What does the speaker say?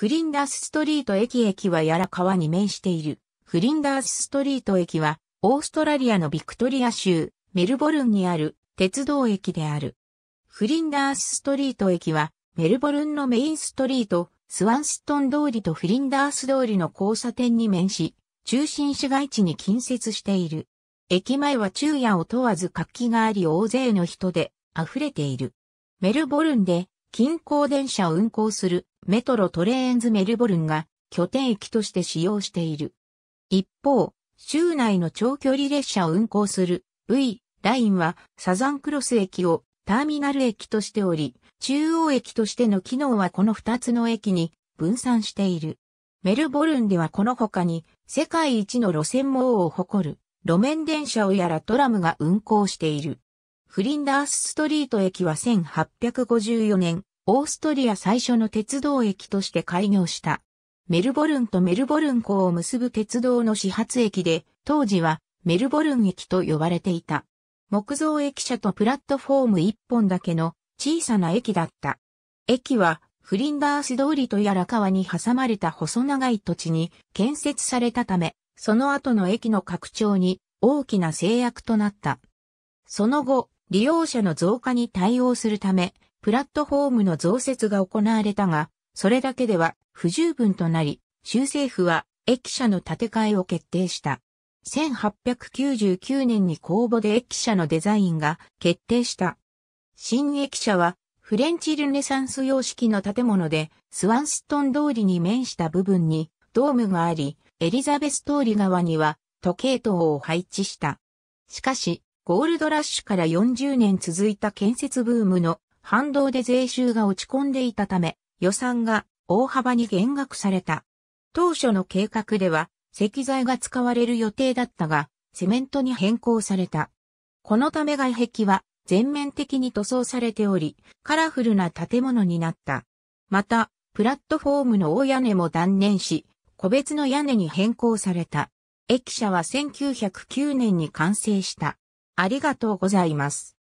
フリンダースストリート駅駅はやら川に面している。フリンダースストリート駅は、オーストラリアのビクトリア州、メルボルンにある鉄道駅である。フリンダースストリート駅は、メルボルンのメインストリート、スワンストン通りとフリンダース通りの交差点に面し、中心市街地に近接している。駅前は昼夜を問わず活気があり大勢の人で溢れている。メルボルンで近郊電車を運行するメトロトレーンズメルボルンが拠点駅として使用している。一方、州内の長距離列車を運行する V ラインはサザンクロス駅をターミナル駅としており、中央駅としての機能はこの2つの駅に分散している。メルボルンではこの他に世界一の路線網を誇る路面電車をやらトラムが運行している。フリンダースストリート駅は1854年オーストリア最初の鉄道駅として開業した。メルボルンとメルボルン港を結ぶ鉄道の始発駅で、当時はメルボルン駅と呼ばれていた。木造駅舎とプラットフォーム1本だけの小さな駅だった。駅はフリンダース通りとやら川に挟まれた細長い土地に建設されたため、その後の駅の拡張に大きな制約となった。その後、利用者の増加に対応するため、プラットフォームの増設が行われたが、それだけでは不十分となり、州政府は駅舎の建て替えを決定した。1899年に公募で駅舎のデザインが決定した。新駅舎はフレンチルネサンス様式の建物でスワンストン通りに面した部分にドームがあり、エリザベス通り側には時計塔を配置した。しかし、ゴールドラッシュから40年続いた建設ブームの反動で税収が落ち込んでいたため、予算が大幅に減額された。当初の計画では、石材が使われる予定だったが、セメントに変更された。このため外壁は全面的に塗装されており、カラフルな建物になった。また、プラットフォームの大屋根も断念し、個別の屋根に変更された。駅舎は1909年に完成した。ありがとうございます。